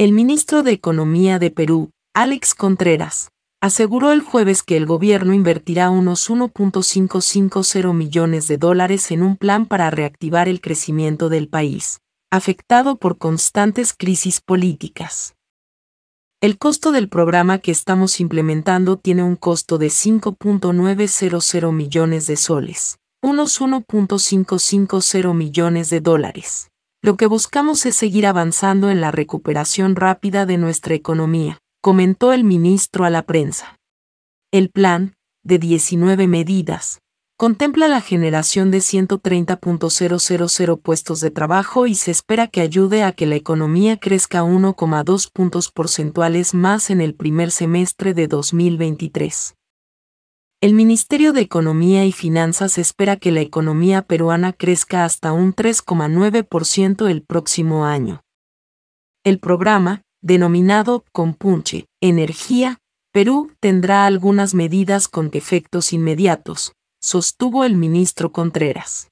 El ministro de Economía de Perú, Alex Contreras, aseguró el jueves que el gobierno invertirá unos 1.550 millones de dólares en un plan para reactivar el crecimiento del país, afectado por constantes crisis políticas. El costo del programa que estamos implementando tiene un costo de 5.900 millones de soles, unos 1.550 millones de dólares. Lo que buscamos es seguir avanzando en la recuperación rápida de nuestra economía, comentó el ministro a la prensa. El plan, de 19 medidas, contempla la generación de 130.000 puestos de trabajo y se espera que ayude a que la economía crezca 1,2 puntos porcentuales más en el primer semestre de 2023. El Ministerio de Economía y Finanzas espera que la economía peruana crezca hasta un 3,9% el próximo año. El programa, denominado Compunche, Energía, Perú tendrá algunas medidas con efectos inmediatos, sostuvo el ministro Contreras.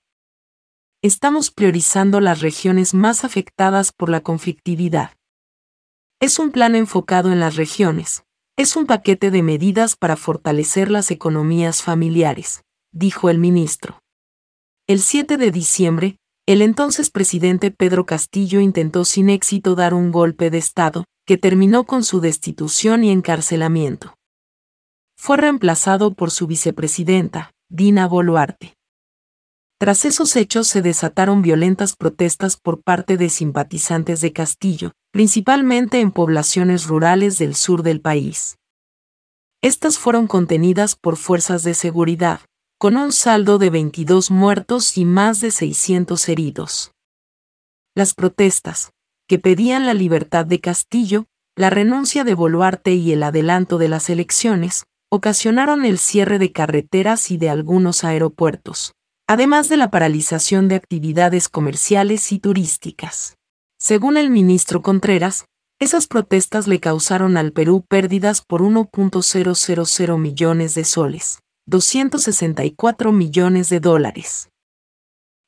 Estamos priorizando las regiones más afectadas por la conflictividad. Es un plan enfocado en las regiones, es un paquete de medidas para fortalecer las economías familiares, dijo el ministro. El 7 de diciembre, el entonces presidente Pedro Castillo intentó sin éxito dar un golpe de Estado, que terminó con su destitución y encarcelamiento. Fue reemplazado por su vicepresidenta, Dina Boluarte. Tras esos hechos se desataron violentas protestas por parte de simpatizantes de Castillo, principalmente en poblaciones rurales del sur del país. Estas fueron contenidas por fuerzas de seguridad, con un saldo de 22 muertos y más de 600 heridos. Las protestas, que pedían la libertad de Castillo, la renuncia de Boluarte y el adelanto de las elecciones, ocasionaron el cierre de carreteras y de algunos aeropuertos además de la paralización de actividades comerciales y turísticas. Según el ministro Contreras, esas protestas le causaron al Perú pérdidas por 1.000 millones de soles, 264 millones de dólares.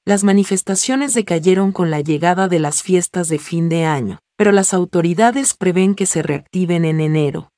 Las manifestaciones decayeron con la llegada de las fiestas de fin de año, pero las autoridades prevén que se reactiven en enero.